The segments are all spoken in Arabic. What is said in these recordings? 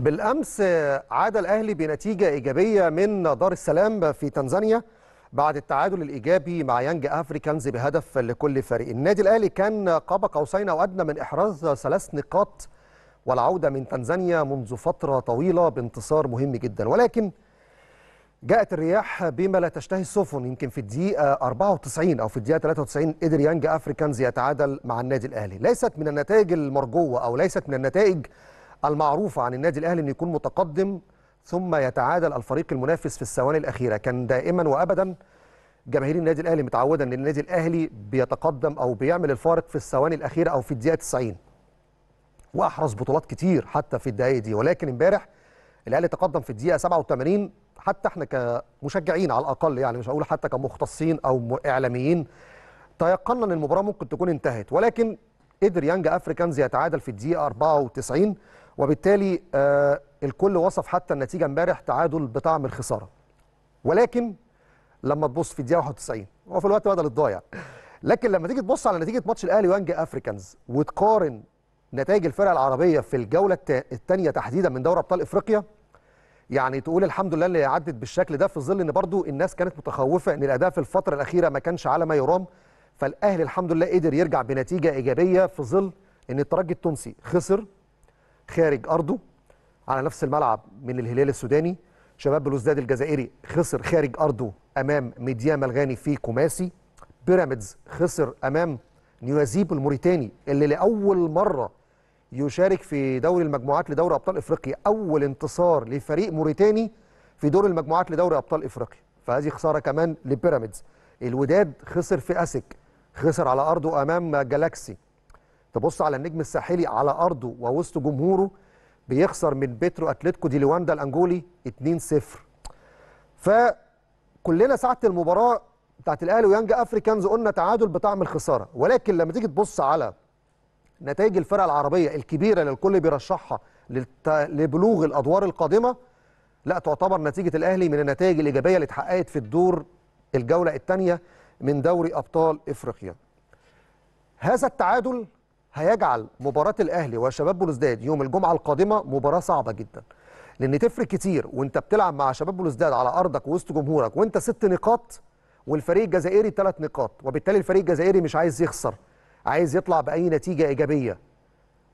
بالأمس عاد الأهلي بنتيجة إيجابية من دار السلام في تنزانيا بعد التعادل الإيجابي مع يانج أفريكانز بهدف لكل فريق النادي الأهلي كان قاب قوسين أو أدنى من إحراز ثلاث نقاط والعودة من تنزانيا منذ فترة طويلة بانتصار مهم جدا ولكن جاءت الرياح بما لا تشتهي السفن يمكن في الدقيقة 94 أو في الدقيقة 93 قدر يانج أفريكانز يتعادل مع النادي الأهلي ليست من النتائج المرجوة أو ليست من النتائج المعروفه عن النادي الاهلي انه يكون متقدم ثم يتعادل الفريق المنافس في الثواني الاخيره كان دائما وابدا جماهير النادي الاهلي متعوده ان النادي الاهلي بيتقدم او بيعمل الفارق في الثواني الاخيره او في الدقيقه 90 واحرز بطولات كتير حتى في الدقائق دي ولكن امبارح الاهلي تقدم في الدقيقه 87 حتى احنا كمشجعين على الاقل يعني مش هقول حتى كمختصين او اعلاميين تيقنا ان المباراه ممكن تكون انتهت ولكن قدر يانج افريكانز يتعادل في الدقيقه 94 وبالتالي آه، الكل وصف حتى النتيجه امبارح تعادل بطعم الخساره ولكن لما تبص في الدقيقه 91 هو في الوقت بدل الضايع لكن لما تيجي تبص على نتيجه ماتش الاهلي وانج افريكانز وتقارن نتائج الفرق العربيه في الجوله الثانيه تحديدا من دوري ابطال افريقيا يعني تقول الحمد لله اللي عدت بالشكل ده في ظل ان برضو الناس كانت متخوفه ان الاداء في الفتره الاخيره ما كانش على ما يرام فالاهلي الحمد لله قدر يرجع بنتيجه ايجابيه في ظل ان الترجي التونسي خسر خارج ارضه على نفس الملعب من الهلال السوداني شباب بلوزداد الجزائري خسر خارج ارضه امام ميديا ملغاني في كوماسي بيراميدز خسر امام نيوزيب الموريتاني اللي لاول مره يشارك في دوري المجموعات لدوري ابطال افريقيا اول انتصار لفريق موريتاني في دور المجموعات لدوري ابطال افريقيا فهذه خساره كمان لبيراميدز الوداد خسر في اسك خسر على ارضه امام جالاكسي تبص على النجم الساحلي على ارضه ووسط جمهوره بيخسر من بيترو اتلتيكو دي لواندا الانجولي 2-0 فكلنا ساعه المباراه بتاعت الاهلي ويانج افريكانز قلنا تعادل بطعم الخساره ولكن لما تيجي تبص على نتائج الفرق العربيه الكبيره اللي الكل بيرشحها لبلوغ الادوار القادمه لا تعتبر نتيجه الاهلي من النتائج الايجابيه اللي اتحققت في الدور الجوله الثانيه من دوري ابطال افريقيا هذا التعادل هيجعل مباراه الاهلي وشباب بلوزداد يوم الجمعه القادمه مباراه صعبه جدا لان تفرق كتير وانت بتلعب مع شباب بلوزداد على ارضك وسط جمهورك وانت ست نقاط والفريق الجزائري ثلاث نقاط وبالتالي الفريق الجزائري مش عايز يخسر عايز يطلع باي نتيجه ايجابيه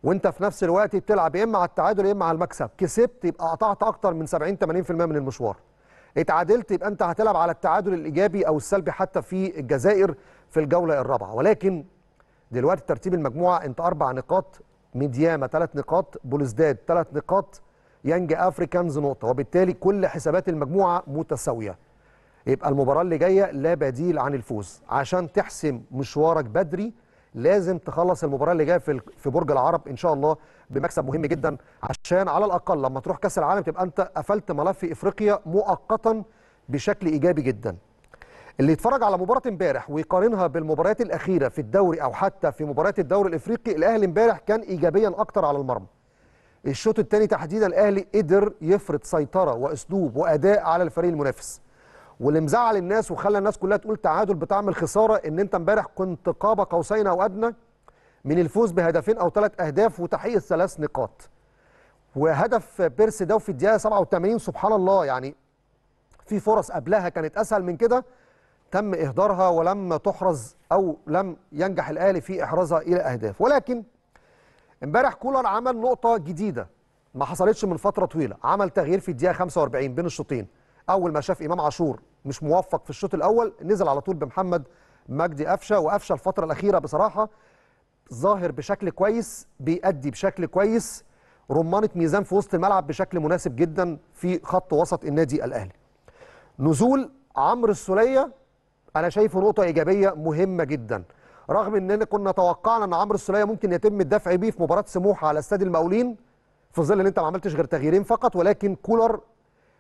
وانت في نفس الوقت بتلعب يا اما على التعادل يا اما على المكسب كسبت يبقى قطعت اكتر من 70 80% من المشوار اتعادلت يبقى انت هتلعب على التعادل الايجابي او السلبي حتى في الجزائر في الجوله الرابعه ولكن دلوقتي ترتيب المجموعه انت اربع نقاط ميدياما ثلاث نقاط بولزداد ثلاث نقاط يانج افريكانز نقطه وبالتالي كل حسابات المجموعه متساويه يبقى المباراه اللي جايه لا بديل عن الفوز عشان تحسم مشوارك بدري لازم تخلص المباراه اللي جايه في في برج العرب ان شاء الله بمكسب مهم جدا عشان على الاقل لما تروح كاس العالم تبقى انت قفلت ملف افريقيا مؤقتا بشكل ايجابي جدا اللي يتفرج على مباراه امبارح ويقارنها بالمباريات الاخيره في الدوري او حتى في مباراه الدوري الافريقي الاهلي امبارح كان ايجابيا اكتر على المرمى الشوط الثاني تحديدا الاهلي قدر يفرض سيطره واسلوب واداء على الفريق المنافس واللي مزعل الناس وخلى الناس كلها تقول تعادل بتعمل خساره ان انت امبارح كنت قاب قوسين او ادنى من الفوز بهدفين او ثلاث اهداف وتحقيق ثلاث نقاط وهدف بيرس ده في الدقيقه 87 سبحان الله يعني في فرص قبلها كانت اسهل من كده تم إهدارها ولم تحرز أو لم ينجح الأهلي في إحرازها إلى أهداف ولكن امبارح كولر عمل نقطة جديدة ما حصلتش من فترة طويلة عمل تغيير في الدقيقة 45 بين الشوطين أول ما شاف إمام عاشور مش موفق في الشوط الأول نزل على طول بمحمد مجدي قفشة وقفشة الفترة الأخيرة بصراحة ظاهر بشكل كويس بيأدي بشكل كويس رمانة ميزان في وسط الملعب بشكل مناسب جدا في خط وسط النادي الأهلي نزول عمرو السولية انا شايفه نقطه ايجابيه مهمه جدا رغم اننا كنا توقعنا ان عمرو السوليه ممكن يتم الدفع بيه في مباراه سموحه على استاد المقاولين في ظل ان انت ما عملتش غير تغييرين فقط ولكن كولر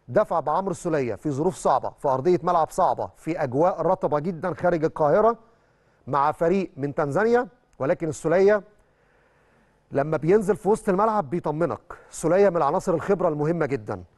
دفع بعمرو السوليه في ظروف صعبه في ارضيه ملعب صعبه في اجواء رطبه جدا خارج القاهره مع فريق من تنزانيا ولكن السوليه لما بينزل في وسط الملعب بيطمنك السوليه من العناصر الخبره المهمه جدا